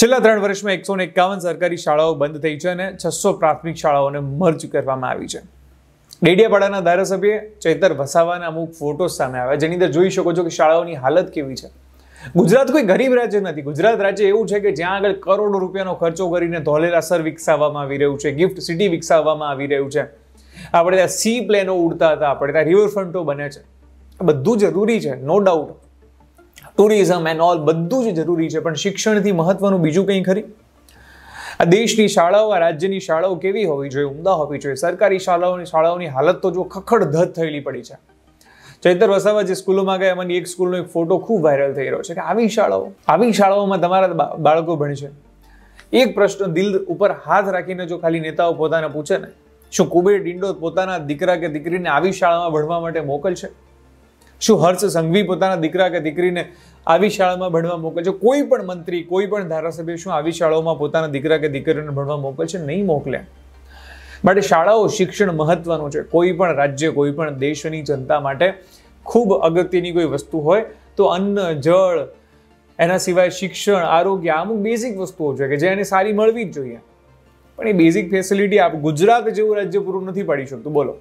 છેલ્લા ત્રણ વર્ષમાં એકસો એકાવન સરકારી શાળાઓ બંધ થઈ છે અને છસો પ્રાથમિક શાળાઓને મર્જ કરવામાં આવી છે ડેડિયાપાડાના ધારાસભ્ય ચેતર વસાવાના અમુક ફોટો સામે આવ્યા જેની અંદર જોઈ શકો છો કે શાળાઓની હાલત કેવી છે ગુજરાત કોઈ ગરીબ રાજ્ય નથી ગુજરાત રાજ્ય એવું છે કે જ્યાં આગળ કરોડો રૂપિયાનો ખર્ચો કરીને સર વિકસાવવામાં આવી રહ્યું છે ગિફ્ટ સિટી વિકસાવવામાં આવી રહ્યું છે આપણે ત્યાં સી પ્લેનો ઉડતા હતા આપણે ત્યાં રિવરફ્રન્ટો બને છે બધું જરૂરી છે no doubt tourism and all બધું જ જરૂરી છે પણ શિક્ષણથી મહત્વનું બીજું કંઈ ખરી આ દેશની શાળાઓ આ રાજ્યની શાળાઓ કેવી હોવી જોઈએ ઉમદા હોવી જોઈએ સરકારી શાળાઓની શાળાઓની હાલત તો જો ખખડધજ થયેલી પડી છે ચૈતર વસાવા જે સ્કૂલોમાં ગયા એમાંની એક સ્કૂલનો એક ફોટો ખૂબ વાયરલ થઈ રહ્યો છે કે આવી શાળાઓ આવી શાળાઓમાં તમારા બાળકો ભણશે એક પ્રશ્ન દિલ ઉપર હાથ રાખીને જો ખાલી નેતાઓ પોતાને પૂછે ને શું કુબેર ડિંડો પોતાના દીકરા કે દીકરીને આવી શાળામાં ભણવા માટે મોકલશે શું હર્ષ સંઘવી પોતાના દીકરા કે દીકરીને આવી શાળામાં ભણવા મોકલે છે કોઈ પણ મંત્રી કોઈ પણ ધારાસભ્ય શું આવી શાળાઓમાં પોતાના દીકરા કે દીકરીને ભણવા મોકલે છે નહીં મોકલે માટે શાળાઓ શિક્ષણ મહત્વનું છે કોઈ પણ રાજ્ય કોઈ પણ દેશની જનતા માટે ખૂબ અગત્યની કોઈ વસ્તુ હોય તો અન્ન જળ એના સિવાય શિક્ષણ આરોગ્ય અમુક બેઝિક વસ્તુઓ છે કે જે એને સારી મળવી જ જોઈએ પણ એ બેઝિક ફેસિલિટી આપ ગુજરાત જેવું રાજ્ય પૂરું નથી પાડી શકતું બોલો